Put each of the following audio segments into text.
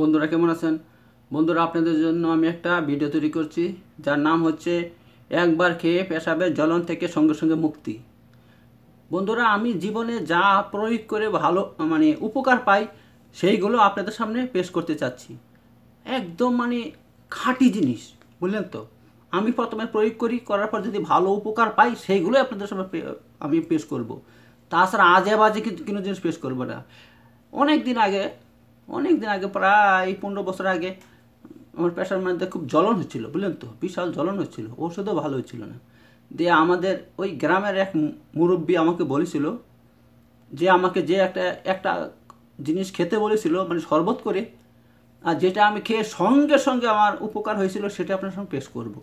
বন্ধুরা কেমন আছেন বন্ধুরা আপনাদের জন্য আমি একটা ভিডিও তৈরি করছি যার নাম হচ্ছে একবার খেয়ে পেশাবের জ্বলন থেকে সঙ্গে সঙ্গে মুক্তি বন্ধুরা আমি জীবনে যা প্রয়োগ করে ভালো মানে উপকার পাই সেইগুলো আপনাদের সামনে পেশ করতে চাচ্ছি একদম মানে খাঁটি জিনিস বুঝলেন তো আমি প্রথমে প্রয়োগ করি করার পর যদি ভালো উপকার পাই সেইগুলোই আপনাদের সামনে আমি পেশ করব তাছাড়া আজে বাজে কিন্তু কোনো জিনিস পেশ করবো না অনেক দিন আগে অনেক দিন আগে প্রায় পনেরো বছর আগে আমার প্রেশার মধ্যে খুব জ্বলন হচ্ছিলো বুঝলেন তো বিশাল জ্বলন হচ্ছিলো ওষুধও ভালো হচ্ছিলো না দিয়ে আমাদের ওই গ্রামের এক মুরব্বী আমাকে বলেছিল যে আমাকে যে একটা একটা জিনিস খেতে বলেছিল মানে শরবত করে আর যেটা আমি খেয়ে সঙ্গে সঙ্গে আমার উপকার হয়েছিল সেটা আপনার সঙ্গে পেশ করব।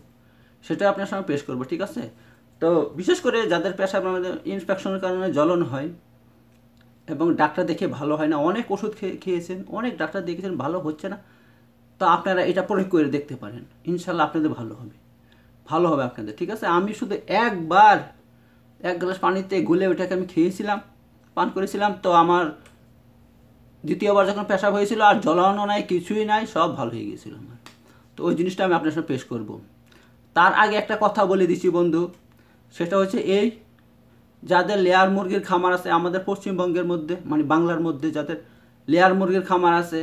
সেটা আপনার সঙ্গে পেশ করব ঠিক আছে তো বিশেষ করে যাদের পেশার মধ্যে ইনফেকশনের কারণে জ্বলন হয় এবং ডাক্তার দেখে ভালো হয় না অনেক ওষুধ খেয়েছেন অনেক ডাক্তার দেখেছেন ভালো হচ্ছে না তো আপনারা এটা প্রয়োগ করে দেখতে পারেন ইনশাল্লাহ আপনাদের ভালো হবে ভালো হবে আপনাদের ঠিক আছে আমি শুধু একবার এক গ্লাস পানিতে গুলে ওটাকে আমি খেয়েছিলাম পান করেছিলাম তো আমার দ্বিতীয়বার যখন পেশাব হয়েছিল আর জলানো নাই কিছুই নাই সব ভালো হয়ে গিয়েছিল আমার তো ওই জিনিসটা আমি আপনার সাথে পেশ করব তার আগে একটা কথা বলে দিছি বন্ধু সেটা হচ্ছে এই যাদের লেয়ার মুরগির খামার আছে আমাদের পশ্চিমবঙ্গের মধ্যে মানে বাংলার মধ্যে যাদের লেয়ার মুরগির খামার আছে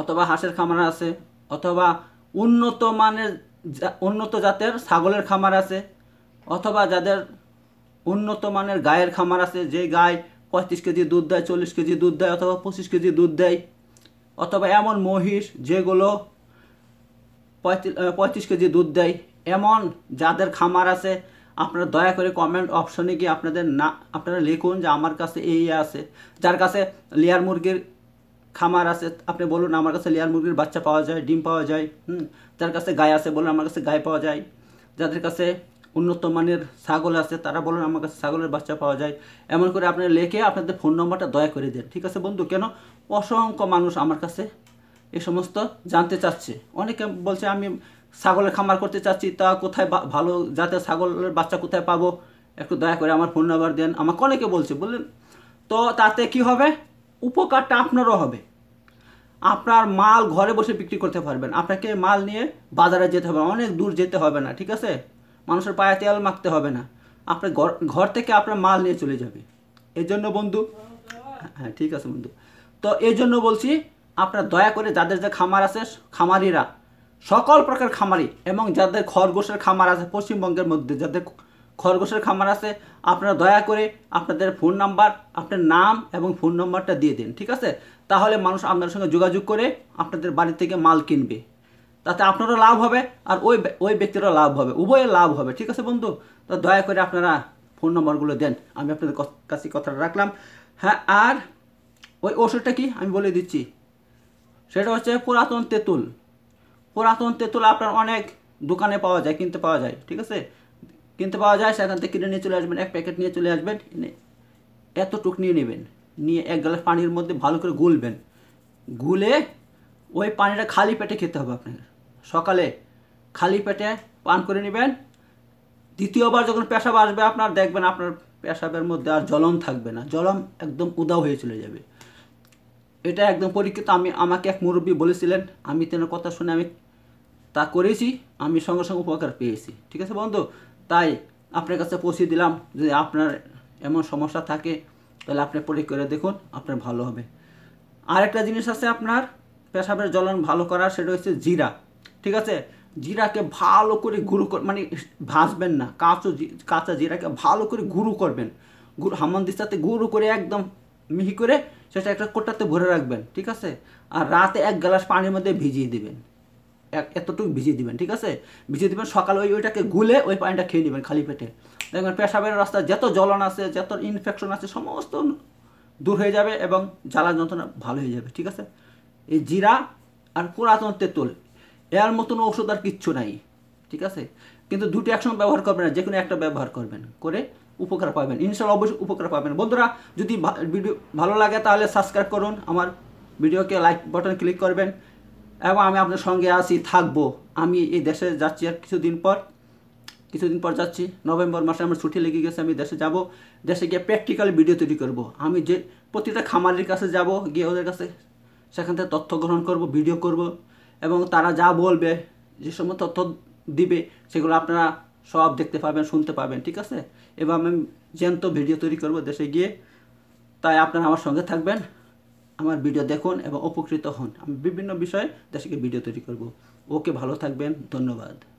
অথবা হাঁসের খামার আছে অথবা উন্নত মানের উন্নত জাতের ছাগলের খামার আছে অথবা যাদের উন্নত মানের গায়ের খামার আছে যে গায় পঁয়ত্রিশ কেজি দুধ দেয় চল্লিশ কেজি দুধ দেয় অথবা পঁচিশ কেজি দুধ দেয় অথবা এমন মহিষ যেগুলো পঁয়ত্রিশ কেজি দুধ দেয় এমন যাদের খামার আছে আপনারা দয়া করে কমেন্ট অপশনে গিয়ে আপনাদের না আপনারা লিখুন যে আমার কাছে এই ইয়ে আছে যার কাছে লেয়ার মুরগির খামার আছে আপনি বলুন আমার কাছে লেয়ার মুরগির বাচ্চা পাওয়া যায় ডিম পাওয়া যায় হুম যার কাছে গায়ে আছে বলুন আমার কাছে গায়ে পাওয়া যায় যাদের কাছে উন্নত মানের ছাগল আছে তারা বলুন আমার কাছে ছাগলের বাচ্চা পাওয়া যায় এমন করে আপনারা লেখে আপনাদের ফোন নম্বরটা দয়া করে দেন ঠিক আছে বন্ধু কেন অসংখ্য মানুষ আমার কাছে এ সমস্ত জানতে চাচ্ছে অনেকে বলছে আমি ছাগলের খামার করতে চাচ্ছি তা কোথায় ভালো যাতে ছাগলের বাচ্চা কোথায় পাবো একটু দয়া করে আমার ফোন নাম্বার দেন আমাকে অনেকে বলছে বললেন তো তাতে কি হবে উপকারটা আপনারও হবে আপনার মাল ঘরে বসে বিক্রি করতে পারবেন আপনাকে মাল নিয়ে বাজারে যেতে হবে অনেক দূর যেতে হবে না ঠিক আছে মানুষের পায়ে তেল মাখতে হবে না আপনার ঘর ঘর থেকে আপনার মাল নিয়ে চলে যাবে এই জন্য বন্ধু হ্যাঁ ঠিক আছে বন্ধু তো এই জন্য বলছি আপনার দয়া করে যাদের যে খামার আছে খামারিরা সকল প্রকার খামারি এবং যাদের খরগোশের খামার আছে পশ্চিমবঙ্গের মধ্যে যাদের খরগোশের খামার আছে আপনারা দয়া করে আপনাদের ফোন নাম্বার আপনার নাম এবং ফোন নাম্বারটা দিয়ে দিন ঠিক আছে তাহলে মানুষ আপনার সঙ্গে যোগাযোগ করে আপনাদের বাড়ি থেকে মাল কিনবে তাতে আপনারও লাভ হবে আর ওই ওই ব্যক্তিরও লাভ হবে উভয়ে লাভ হবে ঠিক আছে বন্ধু তো দয়া করে আপনারা ফোন নম্বরগুলো দেন আমি আপনাদের কাছে কথাটা রাখলাম হ্যাঁ আর ওই ওষুধটা কি আমি বলে দিচ্ছি সেটা হচ্ছে পুরাতন তেঁতুল পুরাতন তেঁতুল আপনার অনেক দোকানে পাওয়া যায় কিনতে পাওয়া যায় ঠিক আছে কিনতে পাওয়া যায় সেখান থেকে কিনে নিয়ে চলে আসবেন এক প্যাকেট নিয়ে চলে আসবেন এতটুক নিয়ে নেবেন নিয়ে এক গ্লাস পানির মধ্যে ভালো করে গুলবেন গুলে ওই পানিটা খালি পেটে খেতে হবে আপনাকে সকালে খালি পেটে পান করে নেবেন দ্বিতীয়বার যখন পেশাব আসবে আপনার দেখবেন আপনার পেশাবের মধ্যে আর জলম থাকবে না জলম একদম উদাও হয়ে চলে যাবে এটা একদম পরীক্ষিত আমি আমাকে এক মুরব্বী বলেছিলেন আমি তেনার কথা শুনে আমি তা করেছি আমি সঙ্গে সঙ্গে উপকার পেয়েছি ঠিক আছে বন্ধু তাই আপনার কাছে পৌঁছে দিলাম যদি আপনার এমন সমস্যা থাকে তাহলে আপনি পরীক্ষা করে দেখুন আপনার ভালো হবে আরেকটা জিনিস আছে আপনার পেশাবের জ্বলন ভালো করার সেটা হচ্ছে জিরা ঠিক আছে জিরাকে ভালো করে গুঁড়ো মানে ভাজবেন না কাঁচো কাঁচা জিরাকে ভালো করে গুঁড়ো করবেন হামানদির সাথে গুঁড়ো করে একদম মিহি করে সেটা একটা কোটাতে ভরে রাখবেন ঠিক আছে আর রাতে এক গ্লাস পানির মধ্যে ভিজিয়ে দিবেন এক এতটুকু ভিজিয়ে দিবেন ঠিক আছে ভিজিয়ে দিবেন সকালে ওই ওইটাকে গুলে ওই পানিটা খেয়ে নেবেন খালি পেটে দেখবেন পেশাবের রাস্তা যত জ্বলন আছে যত ইনফেকশন আছে সমস্ত দূর হয়ে যাবে এবং জ্বালা যন্ত্রণা ভালো হয়ে যাবে ঠিক আছে এই জিরা আর পুরাতন তেঁতুল এর মতন ওষুধ আর কিচ্ছু নাই ঠিক আছে কিন্তু দুটি একসঙ্গে ব্যবহার করবেন না যে কোনো একটা ব্যবহার করবেন করে উপকার পাবেন ইনশাল্লাহ অবশ্যই উপকার পাবেন বন্ধুরা যদি ভিডিও ভালো লাগে তাহলে সাবস্ক্রাইব করুন আমার ভিডিওকে লাইক বাটন ক্লিক করবেন এবং আমি আপনার সঙ্গে আসি থাকবো আমি এই দেশে যাচ্ছি আর কিছুদিন পর কিছুদিন পর যাচ্ছি নভেম্বর মাসে আমার ছুটি লেগে গেছে আমি দেশে যাব দেশে গিয়ে প্র্যাকটিক্যাল ভিডিও তৈরি করব আমি যে প্রতিটা খামারের কাছে যাব গিয়ে ওদের কাছে সেখান থেকে তথ্য গ্রহণ করব ভিডিও করব এবং তারা যা বলবে যে সময় তথ্য দিবে সেগুলো আপনারা সব দেখতে পাবেন শুনতে পাবেন ঠিক আছে এবং আমি জ্যান্ত ভিডিও তৈরি করব দেশে গিয়ে তাই আপনারা আমার সঙ্গে থাকবেন আমার ভিডিও দেখুন এবং উপকৃত হন আমি বিভিন্ন বিষয়ে দেশকে ভিডিও তৈরি করব ওকে ভালো থাকবেন ধন্যবাদ